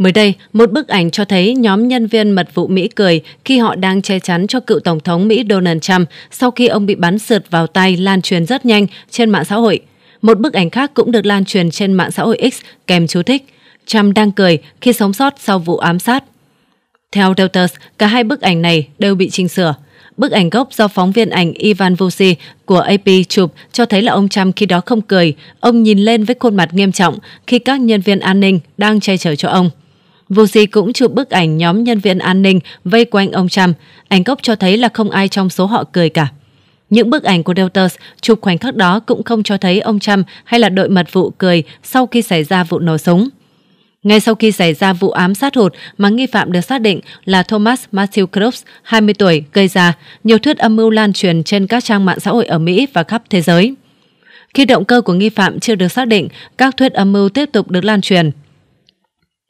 Mới đây, một bức ảnh cho thấy nhóm nhân viên mật vụ Mỹ cười khi họ đang che chắn cho cựu Tổng thống Mỹ Donald Trump sau khi ông bị bắn sượt vào tay lan truyền rất nhanh trên mạng xã hội. Một bức ảnh khác cũng được lan truyền trên mạng xã hội X kèm chú thích Trump đang cười khi sống sót sau vụ ám sát. Theo Reuters, cả hai bức ảnh này đều bị chỉnh sửa. Bức ảnh gốc do phóng viên ảnh Ivan Vusi của AP chụp cho thấy là ông Trump khi đó không cười, ông nhìn lên với khuôn mặt nghiêm trọng khi các nhân viên an ninh đang che chở cho ông. Vuci cũng chụp bức ảnh nhóm nhân viên an ninh vây quanh ông Trump. Ảnh gốc cho thấy là không ai trong số họ cười cả. Những bức ảnh của Reuters chụp khoảnh khắc đó cũng không cho thấy ông Trump hay là đội mật vụ cười sau khi xảy ra vụ nổ súng. Ngay sau khi xảy ra vụ ám sát hụt mà nghi phạm được xác định là Thomas Matthew Crooks, 20 tuổi, gây ra, nhiều thuyết âm mưu lan truyền trên các trang mạng xã hội ở Mỹ và khắp thế giới. Khi động cơ của nghi phạm chưa được xác định, các thuyết âm mưu tiếp tục được lan truyền.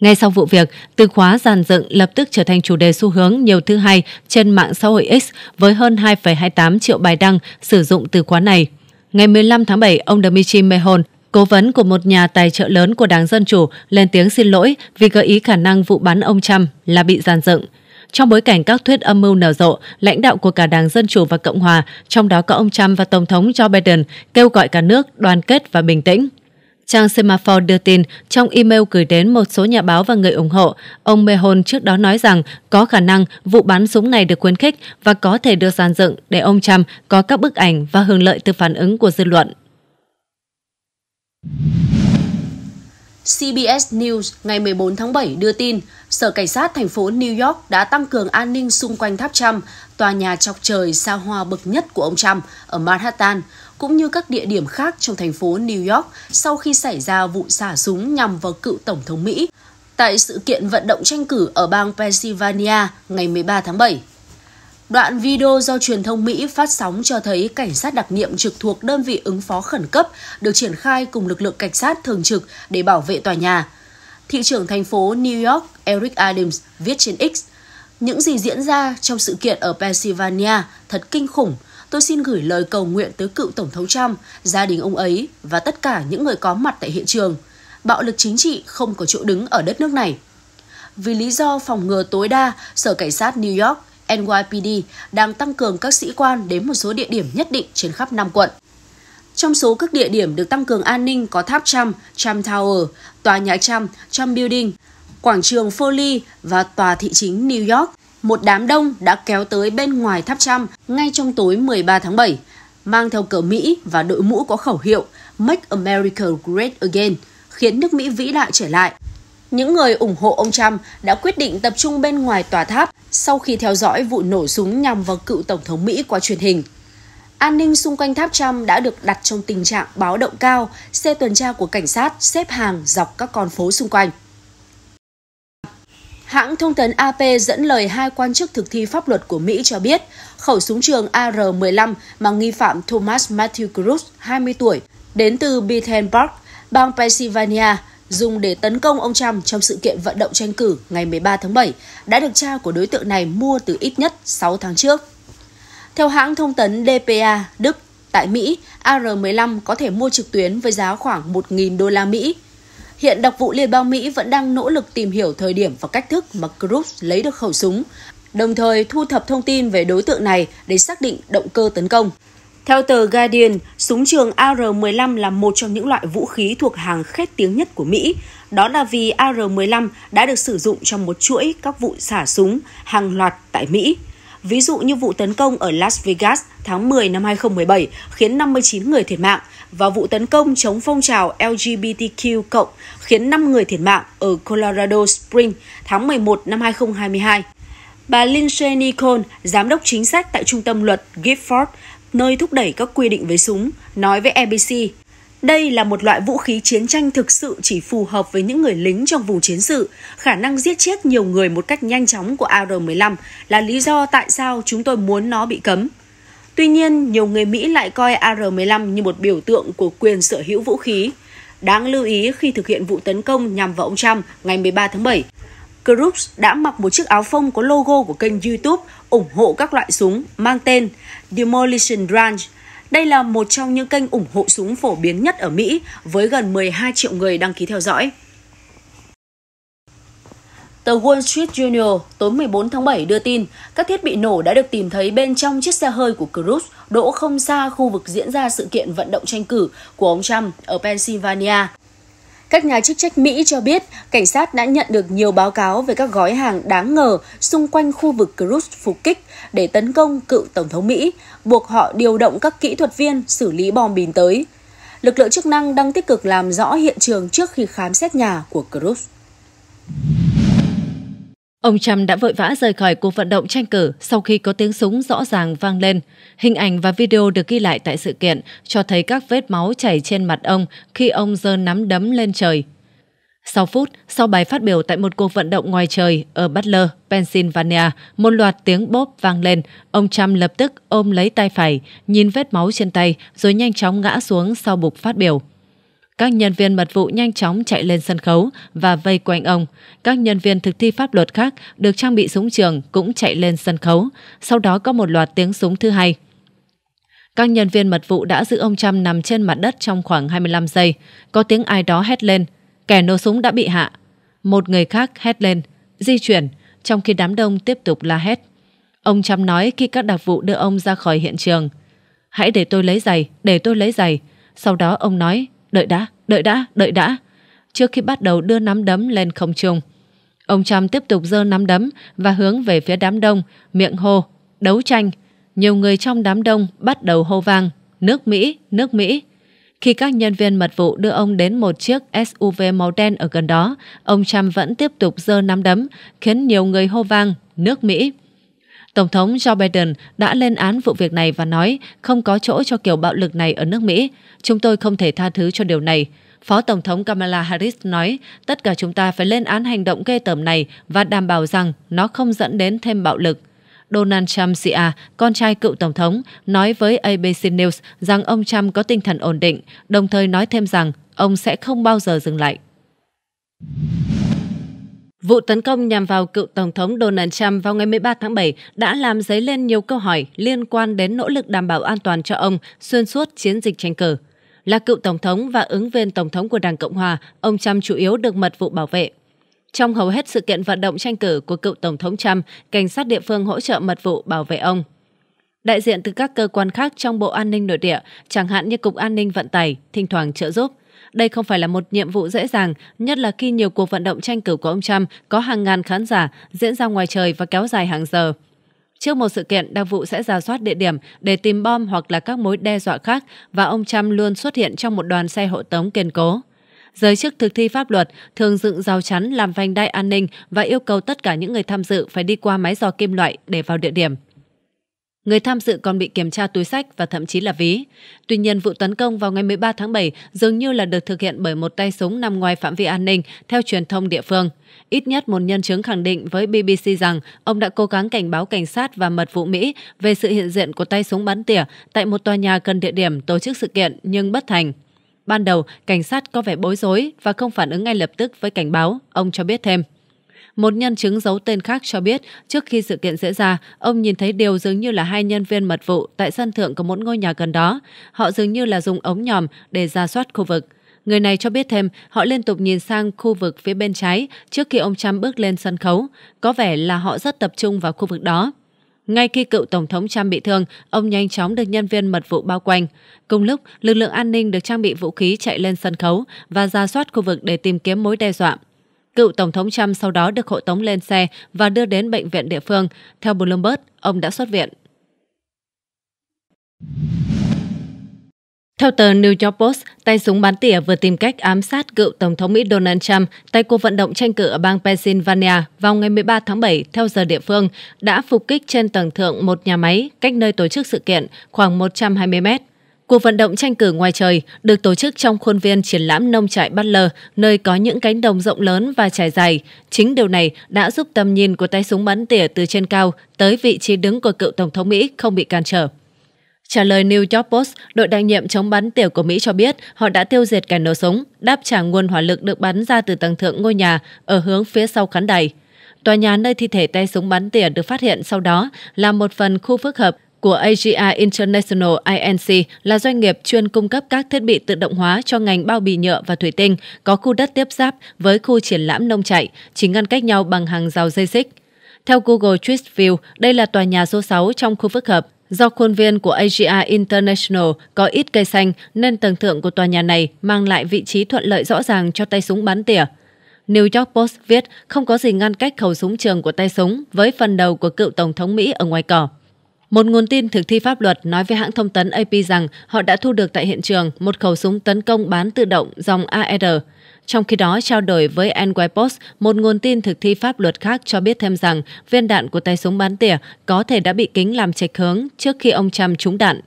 Ngay sau vụ việc, từ khóa giàn dựng lập tức trở thành chủ đề xu hướng nhiều thứ hai trên mạng xã hội X với hơn 2,28 triệu bài đăng sử dụng từ khóa này. Ngày 15 tháng 7, ông Dmitry Mehon, cố vấn của một nhà tài trợ lớn của Đảng Dân Chủ, lên tiếng xin lỗi vì gợi ý khả năng vụ bắn ông Trump là bị giàn dựng. Trong bối cảnh các thuyết âm mưu nở rộ, lãnh đạo của cả Đảng Dân Chủ và Cộng Hòa, trong đó có ông Trump và Tổng thống Joe Biden, kêu gọi cả nước đoàn kết và bình tĩnh. Trang Semaphore đưa tin trong email gửi đến một số nhà báo và người ủng hộ, ông Mehon trước đó nói rằng có khả năng vụ bán súng này được khuyến khích và có thể được dàn dựng để ông Trump có các bức ảnh và hưởng lợi từ phản ứng của dư luận. CBS News ngày 14 tháng 7 đưa tin, Sở Cảnh sát thành phố New York đã tăng cường an ninh xung quanh tháp Trump, tòa nhà chọc trời xa hoa bậc nhất của ông Trump ở Manhattan cũng như các địa điểm khác trong thành phố New York sau khi xảy ra vụ xả súng nhằm vào cựu Tổng thống Mỹ tại sự kiện vận động tranh cử ở bang Pennsylvania ngày 13 tháng 7. Đoạn video do truyền thông Mỹ phát sóng cho thấy cảnh sát đặc nhiệm trực thuộc đơn vị ứng phó khẩn cấp được triển khai cùng lực lượng cảnh sát thường trực để bảo vệ tòa nhà. Thị trưởng thành phố New York Eric Adams viết trên X, những gì diễn ra trong sự kiện ở Pennsylvania thật kinh khủng – tôi xin gửi lời cầu nguyện tới cựu Tổng thống Trump, gia đình ông ấy và tất cả những người có mặt tại hiện trường. Bạo lực chính trị không có chỗ đứng ở đất nước này. Vì lý do phòng ngừa tối đa, Sở Cảnh sát New York, NYPD đang tăng cường các sĩ quan đến một số địa điểm nhất định trên khắp 5 quận. Trong số các địa điểm được tăng cường an ninh có tháp Trump, Trump Tower, tòa nhà Trump, Trump Building, quảng trường Foley và tòa thị chính New York một đám đông đã kéo tới bên ngoài tháp Trump ngay trong tối 13 tháng 7, mang theo cờ Mỹ và đội mũ có khẩu hiệu Make America Great Again, khiến nước Mỹ vĩ đại trở lại. Những người ủng hộ ông Trump đã quyết định tập trung bên ngoài tòa tháp sau khi theo dõi vụ nổ súng nhằm vào cựu Tổng thống Mỹ qua truyền hình. An ninh xung quanh tháp Trump đã được đặt trong tình trạng báo động cao, xe tuần tra của cảnh sát xếp hàng dọc các con phố xung quanh. Hãng thông tấn AP dẫn lời hai quan chức thực thi pháp luật của Mỹ cho biết, khẩu súng trường AR-15 mà nghi phạm Thomas Matthew Cruz, 20 tuổi, đến từ Bittenberg, bang Pennsylvania, dùng để tấn công ông Trump trong sự kiện vận động tranh cử ngày 13 tháng 7, đã được cha của đối tượng này mua từ ít nhất 6 tháng trước. Theo hãng thông tấn DPA Đức, tại Mỹ, AR-15 có thể mua trực tuyến với giá khoảng 1.000 đô la Mỹ – Hiện đặc vụ Liên bang Mỹ vẫn đang nỗ lực tìm hiểu thời điểm và cách thức mà Cruz lấy được khẩu súng, đồng thời thu thập thông tin về đối tượng này để xác định động cơ tấn công. Theo tờ Guardian, súng trường AR-15 là một trong những loại vũ khí thuộc hàng khét tiếng nhất của Mỹ. Đó là vì AR-15 đã được sử dụng trong một chuỗi các vụ xả súng hàng loạt tại Mỹ. Ví dụ như vụ tấn công ở Las Vegas tháng 10 năm 2017 khiến 59 người thiệt mạng vào vụ tấn công chống phong trào LGBTQ cộng khiến 5 người thiệt mạng ở Colorado Springs tháng 11 năm 2022. Bà Lindsay Nicole, giám đốc chính sách tại trung tâm luật Gifford, nơi thúc đẩy các quy định về súng, nói với ABC, đây là một loại vũ khí chiến tranh thực sự chỉ phù hợp với những người lính trong vùng chiến sự. Khả năng giết chết nhiều người một cách nhanh chóng của AR-15 là lý do tại sao chúng tôi muốn nó bị cấm. Tuy nhiên, nhiều người Mỹ lại coi AR-15 như một biểu tượng của quyền sở hữu vũ khí. Đáng lưu ý khi thực hiện vụ tấn công nhằm vào ông Trump ngày 13 tháng 7, Crooks đã mặc một chiếc áo phông có logo của kênh YouTube ủng hộ các loại súng mang tên Demolition Ranch. Đây là một trong những kênh ủng hộ súng phổ biến nhất ở Mỹ với gần 12 triệu người đăng ký theo dõi. Tờ Wall Street Journal tối 14 tháng 7 đưa tin các thiết bị nổ đã được tìm thấy bên trong chiếc xe hơi của Cruz đỗ không xa khu vực diễn ra sự kiện vận động tranh cử của ông Trump ở Pennsylvania. Các nhà chức trách Mỹ cho biết cảnh sát đã nhận được nhiều báo cáo về các gói hàng đáng ngờ xung quanh khu vực Cruz phục kích để tấn công cựu Tổng thống Mỹ, buộc họ điều động các kỹ thuật viên xử lý bom bìn tới. Lực lượng chức năng đang tích cực làm rõ hiện trường trước khi khám xét nhà của Cruz. Ông Trump đã vội vã rời khỏi cuộc vận động tranh cử sau khi có tiếng súng rõ ràng vang lên. Hình ảnh và video được ghi lại tại sự kiện cho thấy các vết máu chảy trên mặt ông khi ông giơ nắm đấm lên trời. 6 phút sau bài phát biểu tại một cuộc vận động ngoài trời ở Butler, Pennsylvania, một loạt tiếng bóp vang lên. Ông Trump lập tức ôm lấy tay phải, nhìn vết máu trên tay rồi nhanh chóng ngã xuống sau bục phát biểu. Các nhân viên mật vụ nhanh chóng chạy lên sân khấu và vây quanh ông. Các nhân viên thực thi pháp luật khác được trang bị súng trường cũng chạy lên sân khấu. Sau đó có một loạt tiếng súng thứ hai. Các nhân viên mật vụ đã giữ ông Trump nằm trên mặt đất trong khoảng 25 giây. Có tiếng ai đó hét lên. Kẻ nổ súng đã bị hạ. Một người khác hét lên. Di chuyển. Trong khi đám đông tiếp tục la hét. Ông Trump nói khi các đặc vụ đưa ông ra khỏi hiện trường. Hãy để tôi lấy giày, để tôi lấy giày. Sau đó ông nói, Đợi đã, đợi đã, đợi đã. Trước khi bắt đầu đưa nắm đấm lên không trung, ông Trump tiếp tục giơ nắm đấm và hướng về phía đám đông, miệng hô, đấu tranh. Nhiều người trong đám đông bắt đầu hô vang, nước Mỹ, nước Mỹ. Khi các nhân viên mật vụ đưa ông đến một chiếc SUV màu đen ở gần đó, ông Trump vẫn tiếp tục giơ nắm đấm, khiến nhiều người hô vang, nước Mỹ. Tổng thống Joe Biden đã lên án vụ việc này và nói không có chỗ cho kiểu bạo lực này ở nước Mỹ. Chúng tôi không thể tha thứ cho điều này. Phó Tổng thống Kamala Harris nói tất cả chúng ta phải lên án hành động ghê tởm này và đảm bảo rằng nó không dẫn đến thêm bạo lực. Donald Trump cia à, con trai cựu Tổng thống, nói với ABC News rằng ông Trump có tinh thần ổn định, đồng thời nói thêm rằng ông sẽ không bao giờ dừng lại. Vụ tấn công nhằm vào cựu Tổng thống Donald Trump vào ngày 13 tháng 7 đã làm dấy lên nhiều câu hỏi liên quan đến nỗ lực đảm bảo an toàn cho ông xuyên suốt chiến dịch tranh cử. Là cựu Tổng thống và ứng viên Tổng thống của Đảng Cộng Hòa, ông Trump chủ yếu được mật vụ bảo vệ. Trong hầu hết sự kiện vận động tranh cử của cựu Tổng thống Trump, cảnh sát địa phương hỗ trợ mật vụ bảo vệ ông. Đại diện từ các cơ quan khác trong Bộ An ninh Nội địa, chẳng hạn như Cục An ninh Vận tải, thỉnh thoảng trợ giúp. Đây không phải là một nhiệm vụ dễ dàng, nhất là khi nhiều cuộc vận động tranh cử của ông Trump có hàng ngàn khán giả diễn ra ngoài trời và kéo dài hàng giờ. Trước một sự kiện, đặc vụ sẽ ra soát địa điểm để tìm bom hoặc là các mối đe dọa khác và ông Trump luôn xuất hiện trong một đoàn xe hộ tống kiên cố. Giới chức thực thi pháp luật thường dựng rào chắn làm vành đai an ninh và yêu cầu tất cả những người tham dự phải đi qua máy dò kim loại để vào địa điểm. Người tham dự còn bị kiểm tra túi sách và thậm chí là ví. Tuy nhiên, vụ tấn công vào ngày 13 tháng 7 dường như là được thực hiện bởi một tay súng nằm ngoài phạm vi an ninh, theo truyền thông địa phương. Ít nhất một nhân chứng khẳng định với BBC rằng ông đã cố gắng cảnh báo cảnh sát và mật vụ Mỹ về sự hiện diện của tay súng bắn tỉa tại một tòa nhà gần địa điểm tổ chức sự kiện nhưng bất thành. Ban đầu, cảnh sát có vẻ bối rối và không phản ứng ngay lập tức với cảnh báo, ông cho biết thêm. Một nhân chứng giấu tên khác cho biết, trước khi sự kiện diễn ra, ông nhìn thấy điều dường như là hai nhân viên mật vụ tại sân thượng của một ngôi nhà gần đó. Họ dường như là dùng ống nhòm để ra soát khu vực. Người này cho biết thêm, họ liên tục nhìn sang khu vực phía bên trái trước khi ông Trump bước lên sân khấu. Có vẻ là họ rất tập trung vào khu vực đó. Ngay khi cựu Tổng thống Trump bị thương, ông nhanh chóng được nhân viên mật vụ bao quanh. Cùng lúc, lực lượng an ninh được trang bị vũ khí chạy lên sân khấu và ra soát khu vực để tìm kiếm mối đe dọa. Cựu Tổng thống Trump sau đó được hộ tống lên xe và đưa đến bệnh viện địa phương. Theo Bloomberg, ông đã xuất viện. Theo tờ New York Post, tay súng bắn tỉa vừa tìm cách ám sát cựu Tổng thống Mỹ Donald Trump tại cuộc vận động tranh cử ở bang Pennsylvania vào ngày 13 tháng 7 theo giờ địa phương, đã phục kích trên tầng thượng một nhà máy cách nơi tổ chức sự kiện khoảng 120 mét. Cuộc vận động tranh cử ngoài trời được tổ chức trong khuôn viên triển lãm nông trại Butler, nơi có những cánh đồng rộng lớn và trải dài. Chính điều này đã giúp tầm nhìn của tay súng bắn tỉa từ trên cao tới vị trí đứng của cựu Tổng thống Mỹ không bị cản trở. Trả lời New York Post, đội đặc nhiệm chống bắn tiểu của Mỹ cho biết họ đã tiêu diệt kẻ nổ súng, đáp trả nguồn hỏa lực được bắn ra từ tầng thượng ngôi nhà ở hướng phía sau khán đài. Tòa nhà nơi thi thể tay súng bắn tỉa được phát hiện sau đó là một phần khu phức hợp của AGI International INC là doanh nghiệp chuyên cung cấp các thiết bị tự động hóa cho ngành bao bì nhựa và thủy tinh, có khu đất tiếp giáp với khu triển lãm nông trại, chỉ ngăn cách nhau bằng hàng rào dây xích. Theo Google Street View, đây là tòa nhà số 6 trong khu phức hợp. Do khuôn viên của AGI International có ít cây xanh nên tầng thượng của tòa nhà này mang lại vị trí thuận lợi rõ ràng cho tay súng bắn tỉa. New York Post viết không có gì ngăn cách khẩu súng trường của tay súng với phần đầu của cựu Tổng thống Mỹ ở ngoài cỏ. Một nguồn tin thực thi pháp luật nói với hãng thông tấn AP rằng họ đã thu được tại hiện trường một khẩu súng tấn công bán tự động dòng AR. Trong khi đó, trao đổi với NY Post, một nguồn tin thực thi pháp luật khác cho biết thêm rằng viên đạn của tay súng bán tỉa có thể đã bị kính làm chệch hướng trước khi ông Trump trúng đạn.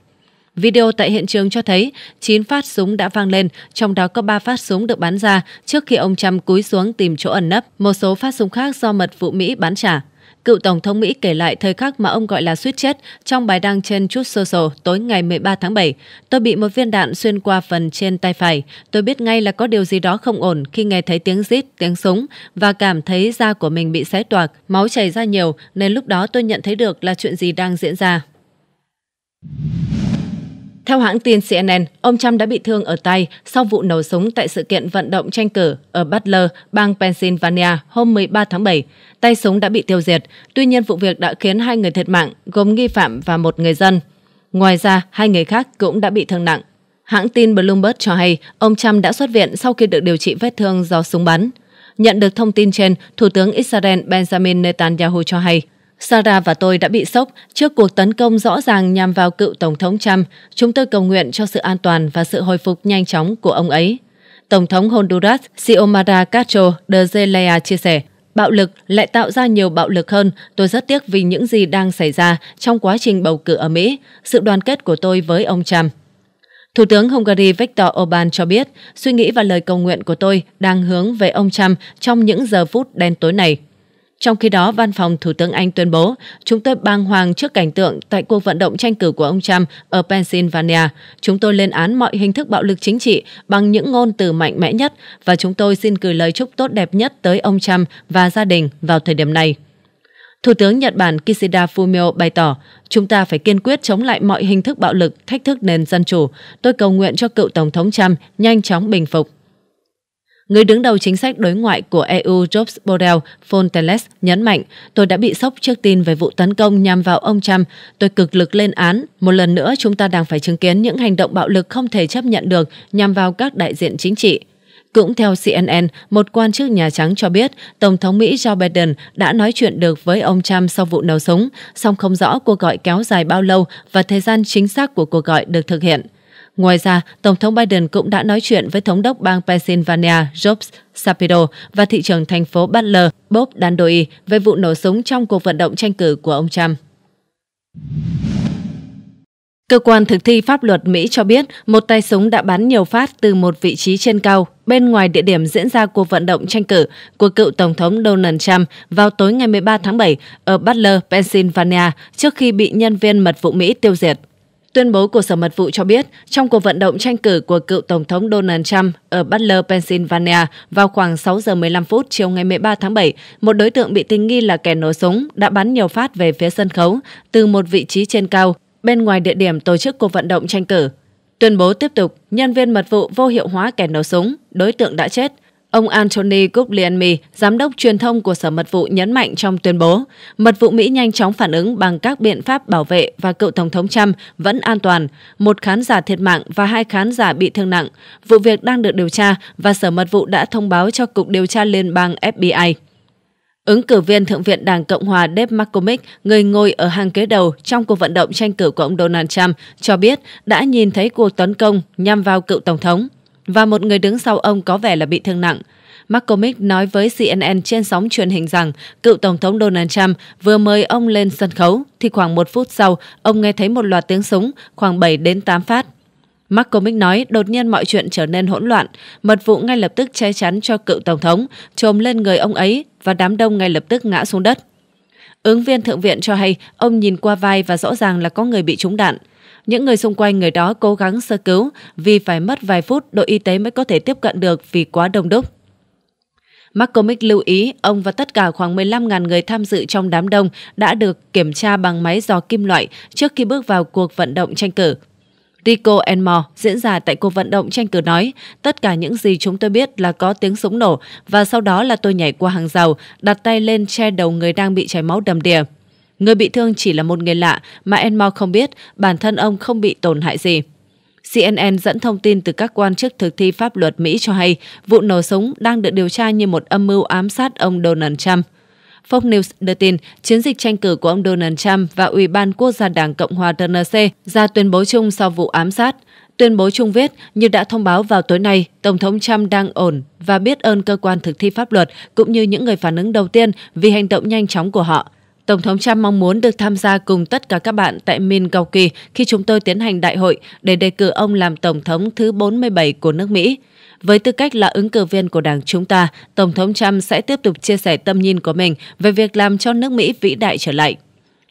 Video tại hiện trường cho thấy 9 phát súng đã vang lên, trong đó có 3 phát súng được bắn ra trước khi ông Trump cúi xuống tìm chỗ ẩn nấp, một số phát súng khác do mật vụ Mỹ bắn trả. Cựu Tổng thống Mỹ kể lại thời khắc mà ông gọi là suýt chết trong bài đăng trên Truth Social tối ngày 13 tháng 7. Tôi bị một viên đạn xuyên qua phần trên tay phải. Tôi biết ngay là có điều gì đó không ổn khi nghe thấy tiếng rít, tiếng súng và cảm thấy da của mình bị xé toạc, máu chảy ra nhiều nên lúc đó tôi nhận thấy được là chuyện gì đang diễn ra. Theo hãng tin CNN, ông Trump đã bị thương ở tay sau vụ nổ súng tại sự kiện vận động tranh cử ở Butler, bang Pennsylvania hôm 13 tháng 7. Tay súng đã bị tiêu diệt, tuy nhiên vụ việc đã khiến hai người thiệt mạng, gồm nghi phạm và một người dân. Ngoài ra, hai người khác cũng đã bị thương nặng. Hãng tin Bloomberg cho hay ông Trump đã xuất viện sau khi được điều trị vết thương do súng bắn. Nhận được thông tin trên, Thủ tướng Israel Benjamin Netanyahu cho hay Sarah và tôi đã bị sốc trước cuộc tấn công rõ ràng nhằm vào cựu Tổng thống Trump. Chúng tôi cầu nguyện cho sự an toàn và sự hồi phục nhanh chóng của ông ấy. Tổng thống Honduras Xiomara Castro de Zelaya chia sẻ, bạo lực lại tạo ra nhiều bạo lực hơn. Tôi rất tiếc vì những gì đang xảy ra trong quá trình bầu cử ở Mỹ, sự đoàn kết của tôi với ông Trump. Thủ tướng Hungary Viktor Orbán cho biết, suy nghĩ và lời cầu nguyện của tôi đang hướng về ông Trump trong những giờ phút đen tối này. Trong khi đó, văn phòng Thủ tướng Anh tuyên bố chúng tôi bàng hoàng trước cảnh tượng tại cuộc vận động tranh cử của ông Trump ở Pennsylvania. Chúng tôi lên án mọi hình thức bạo lực chính trị bằng những ngôn từ mạnh mẽ nhất và chúng tôi xin gửi lời chúc tốt đẹp nhất tới ông Trump và gia đình vào thời điểm này. Thủ tướng Nhật Bản Kishida Fumio bày tỏ, chúng ta phải kiên quyết chống lại mọi hình thức bạo lực, thách thức nền dân chủ. Tôi cầu nguyện cho cựu Tổng thống Trump nhanh chóng bình phục. Người đứng đầu chính sách đối ngoại của EU Jobs Borrell Fonteles nhấn mạnh, tôi đã bị sốc trước tin về vụ tấn công nhằm vào ông Trump. Tôi cực lực lên án. Một lần nữa, chúng ta đang phải chứng kiến những hành động bạo lực không thể chấp nhận được nhằm vào các đại diện chính trị. Cũng theo CNN, một quan chức Nhà Trắng cho biết Tổng thống Mỹ Joe Biden đã nói chuyện được với ông Trump sau vụ nổ súng, song không rõ cuộc gọi kéo dài bao lâu và thời gian chính xác của cuộc gọi được thực hiện. Ngoài ra, Tổng thống Biden cũng đã nói chuyện với Thống đốc bang Pennsylvania Jobs Shapiro và thị trưởng thành phố Butler Bob dandoy về vụ nổ súng trong cuộc vận động tranh cử của ông Trump. Cơ quan thực thi pháp luật Mỹ cho biết một tay súng đã bắn nhiều phát từ một vị trí trên cao bên ngoài địa điểm diễn ra cuộc vận động tranh cử của cựu Tổng thống Donald Trump vào tối ngày 13 tháng 7 ở Butler, Pennsylvania trước khi bị nhân viên mật vụ Mỹ tiêu diệt. Tuyên bố của Sở Mật vụ cho biết, trong cuộc vận động tranh cử của cựu Tổng thống Donald Trump ở Butler, Pennsylvania vào khoảng 6 giờ 15 phút chiều ngày 13 tháng 7, một đối tượng bị tình nghi là kẻ nổ súng đã bắn nhiều phát về phía sân khấu từ một vị trí trên cao bên ngoài địa điểm tổ chức cuộc vận động tranh cử. Tuyên bố tiếp tục, nhân viên mật vụ vô hiệu hóa kẻ nổ súng, đối tượng đã chết, Ông Anthony Guglielmi, giám đốc truyền thông của Sở Mật vụ nhấn mạnh trong tuyên bố, Mật vụ Mỹ nhanh chóng phản ứng bằng các biện pháp bảo vệ và cựu Tổng thống Trump vẫn an toàn, một khán giả thiệt mạng và hai khán giả bị thương nặng. Vụ việc đang được điều tra và Sở Mật vụ đã thông báo cho Cục Điều tra Liên bang FBI. Ứng cử viên Thượng viện Đảng Cộng hòa Deb McCormick, người ngồi ở hàng kế đầu trong cuộc vận động tranh cử của ông Donald Trump, cho biết đã nhìn thấy cuộc tấn công nhằm vào cựu Tổng thống và một người đứng sau ông có vẻ là bị thương nặng. McCormick nói với CNN trên sóng truyền hình rằng cựu Tổng thống Donald Trump vừa mời ông lên sân khấu, thì khoảng một phút sau, ông nghe thấy một loạt tiếng súng, khoảng 7 đến 8 phát. McCormick nói đột nhiên mọi chuyện trở nên hỗn loạn, mật vụ ngay lập tức che chắn cho cựu Tổng thống, trồm lên người ông ấy và đám đông ngay lập tức ngã xuống đất. Ứng viên Thượng viện cho hay ông nhìn qua vai và rõ ràng là có người bị trúng đạn. Những người xung quanh người đó cố gắng sơ cứu vì phải mất vài phút đội y tế mới có thể tiếp cận được vì quá đông đúc. McCormick lưu ý ông và tất cả khoảng 15.000 người tham dự trong đám đông đã được kiểm tra bằng máy dò kim loại trước khi bước vào cuộc vận động tranh cử. Rico Enmore, diễn giả tại cuộc vận động tranh cử nói, tất cả những gì chúng tôi biết là có tiếng súng nổ và sau đó là tôi nhảy qua hàng rào, đặt tay lên che đầu người đang bị chảy máu đầm đìa. Người bị thương chỉ là một người lạ mà Enmore không biết bản thân ông không bị tổn hại gì. CNN dẫn thông tin từ các quan chức thực thi pháp luật Mỹ cho hay vụ nổ súng đang được điều tra như một âm mưu ám sát ông Donald Trump. Fox News đưa tin chiến dịch tranh cử của ông Donald Trump và Ủy ban Quốc gia Đảng Cộng hòa Tennessee ra tuyên bố chung sau vụ ám sát. Tuyên bố chung viết, như đã thông báo vào tối nay, Tổng thống Trump đang ổn và biết ơn cơ quan thực thi pháp luật cũng như những người phản ứng đầu tiên vì hành động nhanh chóng của họ. Tổng thống Trump mong muốn được tham gia cùng tất cả các bạn tại Milwaukee khi chúng tôi tiến hành đại hội để đề cử ông làm Tổng thống thứ 47 của nước Mỹ. Với tư cách là ứng cử viên của đảng chúng ta, Tổng thống Trump sẽ tiếp tục chia sẻ tâm nhìn của mình về việc làm cho nước Mỹ vĩ đại trở lại.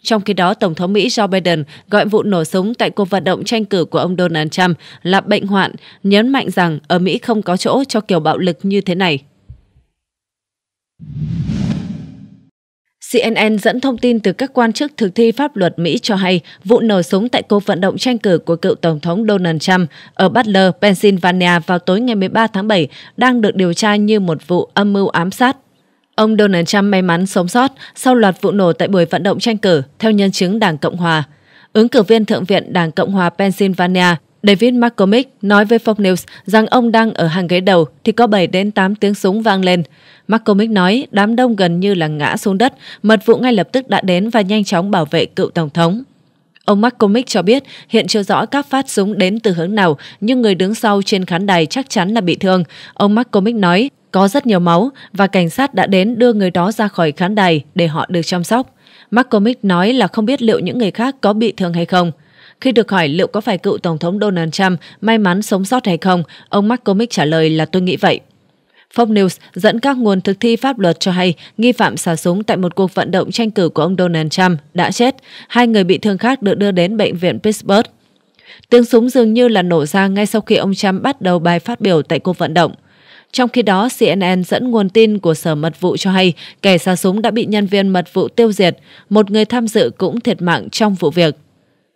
Trong khi đó, Tổng thống Mỹ Joe Biden gọi vụ nổ súng tại cuộc vận động tranh cử của ông Donald Trump là bệnh hoạn, nhấn mạnh rằng ở Mỹ không có chỗ cho kiểu bạo lực như thế này. CNN dẫn thông tin từ các quan chức thực thi pháp luật Mỹ cho hay vụ nổ súng tại cuộc vận động tranh cử của cựu Tổng thống Donald Trump ở Butler, Pennsylvania vào tối ngày 13 tháng 7 đang được điều tra như một vụ âm mưu ám sát. Ông Donald Trump may mắn sống sót sau loạt vụ nổ tại buổi vận động tranh cử, theo nhân chứng Đảng Cộng Hòa. Ứng cử viên Thượng viện Đảng Cộng Hòa Pennsylvania David McCormick nói với Fox News rằng ông đang ở hàng ghế đầu thì có 7 đến 8 tiếng súng vang lên. McCormick nói đám đông gần như là ngã xuống đất, mật vụ ngay lập tức đã đến và nhanh chóng bảo vệ cựu Tổng thống. Ông McCormick cho biết hiện chưa rõ các phát súng đến từ hướng nào, nhưng người đứng sau trên khán đài chắc chắn là bị thương. Ông McCormick nói có rất nhiều máu và cảnh sát đã đến đưa người đó ra khỏi khán đài để họ được chăm sóc. McCormick nói là không biết liệu những người khác có bị thương hay không. Khi được hỏi liệu có phải cựu Tổng thống Donald Trump may mắn sống sót hay không, ông McCormick trả lời là tôi nghĩ vậy. Fox News dẫn các nguồn thực thi pháp luật cho hay nghi phạm xả súng tại một cuộc vận động tranh cử của ông Donald Trump đã chết. Hai người bị thương khác được đưa đến bệnh viện Pittsburgh. Tiếng súng dường như là nổ ra ngay sau khi ông Trump bắt đầu bài phát biểu tại cuộc vận động. Trong khi đó, CNN dẫn nguồn tin của Sở Mật vụ cho hay kẻ xả súng đã bị nhân viên mật vụ tiêu diệt, một người tham dự cũng thiệt mạng trong vụ việc.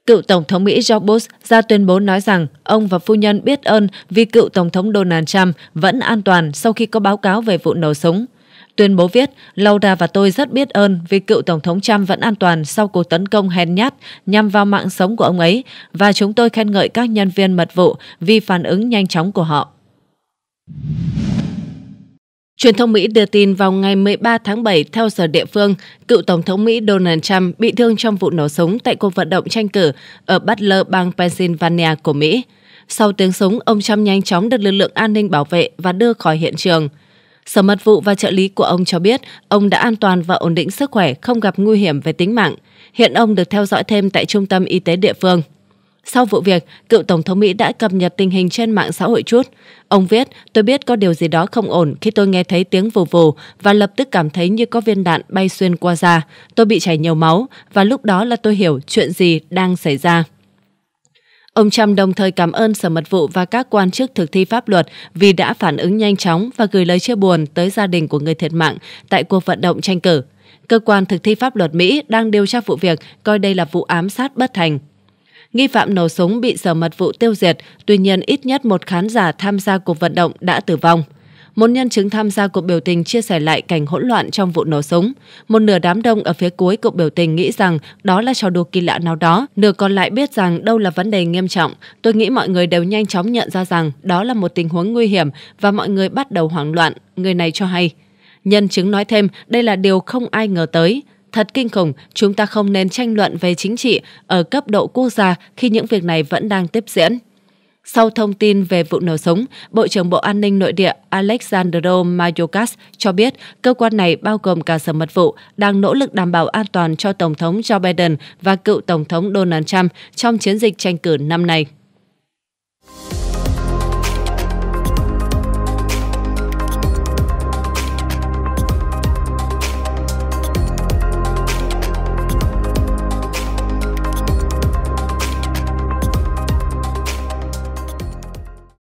Cựu Tổng thống Mỹ Joe Bush ra tuyên bố nói rằng ông và phu nhân biết ơn vì cựu Tổng thống Donald Trump vẫn an toàn sau khi có báo cáo về vụ nổ súng. Tuyên bố viết, Laura và tôi rất biết ơn vì cựu Tổng thống Trump vẫn an toàn sau cuộc tấn công hèn nhát nhằm vào mạng sống của ông ấy và chúng tôi khen ngợi các nhân viên mật vụ vì phản ứng nhanh chóng của họ. Truyền thông Mỹ đưa tin vào ngày 13 tháng 7 theo giờ địa phương, cựu Tổng thống Mỹ Donald Trump bị thương trong vụ nổ súng tại cuộc vận động tranh cử ở Butler, bang Pennsylvania của Mỹ. Sau tiếng súng, ông Trump nhanh chóng được lực lượng an ninh bảo vệ và đưa khỏi hiện trường. Sở mật vụ và trợ lý của ông cho biết ông đã an toàn và ổn định sức khỏe, không gặp nguy hiểm về tính mạng. Hiện ông được theo dõi thêm tại trung tâm y tế địa phương. Sau vụ việc, cựu Tổng thống Mỹ đã cập nhật tình hình trên mạng xã hội chút. Ông viết, tôi biết có điều gì đó không ổn khi tôi nghe thấy tiếng vù vù và lập tức cảm thấy như có viên đạn bay xuyên qua da. Tôi bị chảy nhiều máu và lúc đó là tôi hiểu chuyện gì đang xảy ra. Ông Trump đồng thời cảm ơn Sở Mật vụ và các quan chức thực thi pháp luật vì đã phản ứng nhanh chóng và gửi lời chia buồn tới gia đình của người thiệt mạng tại cuộc vận động tranh cử. Cơ quan thực thi pháp luật Mỹ đang điều tra vụ việc coi đây là vụ ám sát bất thành. Nghi phạm nổ súng bị sở mật vụ tiêu diệt, tuy nhiên ít nhất một khán giả tham gia cuộc vận động đã tử vong. Một nhân chứng tham gia cuộc biểu tình chia sẻ lại cảnh hỗn loạn trong vụ nổ súng. Một nửa đám đông ở phía cuối cuộc biểu tình nghĩ rằng đó là trò đùa kỳ lạ nào đó, nửa còn lại biết rằng đâu là vấn đề nghiêm trọng. Tôi nghĩ mọi người đều nhanh chóng nhận ra rằng đó là một tình huống nguy hiểm và mọi người bắt đầu hoảng loạn, người này cho hay. Nhân chứng nói thêm đây là điều không ai ngờ tới. Thật kinh khủng, chúng ta không nên tranh luận về chính trị ở cấp độ quốc gia khi những việc này vẫn đang tiếp diễn. Sau thông tin về vụ nổ súng, Bộ trưởng Bộ An ninh Nội địa Alexandro Mayorkas cho biết cơ quan này bao gồm cả sở mật vụ đang nỗ lực đảm bảo an toàn cho Tổng thống Joe Biden và cựu Tổng thống Donald Trump trong chiến dịch tranh cử năm nay.